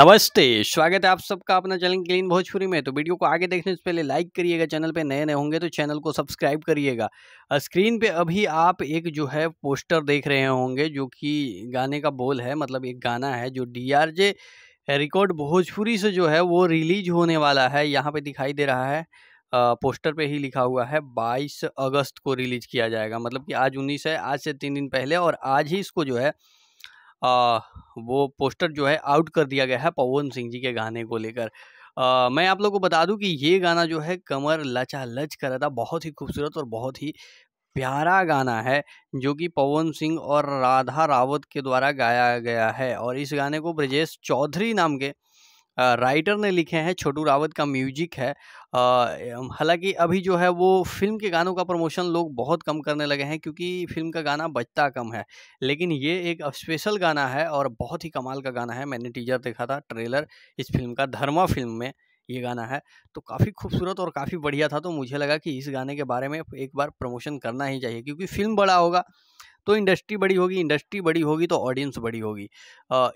नमस्ते स्वागत है आप सबका अपना चैनल क्लीन भोजपुरी में तो वीडियो को आगे देखने से पहले लाइक करिएगा चैनल पे नए नए होंगे तो चैनल को सब्सक्राइब करिएगा स्क्रीन पे अभी आप एक जो है पोस्टर देख रहे होंगे जो कि गाने का बोल है मतलब एक गाना है जो डीआरजे रिकॉर्ड भोजपुरी से जो है वो रिलीज होने वाला है यहाँ पर दिखाई दे रहा है पोस्टर पर ही लिखा हुआ है बाईस अगस्त को रिलीज किया जाएगा मतलब कि आज उन्नीस है आज से तीन दिन पहले और आज ही इसको जो है आ, वो पोस्टर जो है आउट कर दिया गया है पवन सिंह जी के गाने को लेकर मैं आप लोगों को बता दूं कि ये गाना जो है कमर लचा लच कर रहा था बहुत ही खूबसूरत और बहुत ही प्यारा गाना है जो कि पवन सिंह और राधा रावत के द्वारा गाया गया है और इस गाने को ब्रजेश चौधरी नाम के राइटर ने लिखे हैं छोटू रावत का म्यूजिक है हालांकि अभी जो है वो फिल्म के गानों का प्रमोशन लोग बहुत कम करने लगे हैं क्योंकि फिल्म का गाना बजता कम है लेकिन ये एक स्पेशल गाना है और बहुत ही कमाल का गाना है मैंने टीजर देखा था ट्रेलर इस फिल्म का धर्मा फिल्म में ये गाना है तो काफ़ी खूबसूरत और काफ़ी बढ़िया था तो मुझे लगा कि इस गाने के बारे में एक बार प्रमोशन करना ही चाहिए क्योंकि फिल्म बड़ा होगा तो इंडस्ट्री बड़ी होगी इंडस्ट्री बड़ी होगी तो ऑडियंस बड़ी होगी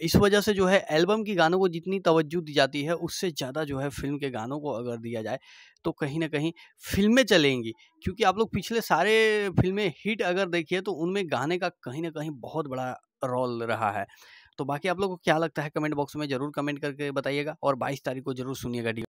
इस वजह से जो है एल्बम की गानों को जितनी तवज्जो दी जाती है उससे ज़्यादा जो है फिल्म के गानों को अगर दिया जाए तो कहीं ना कहीं फिल्में चलेंगी क्योंकि आप लोग पिछले सारे फिल्में हिट अगर देखिए तो उनमें गाने का कहीं ना कहीं बहुत बड़ा रोल रहा है तो बाकी आप लोग को क्या लगता है कमेंट बॉक्स में ज़रूर कमेंट करके बताइएगा और 22 तारीख को ज़रूर सुनिएगा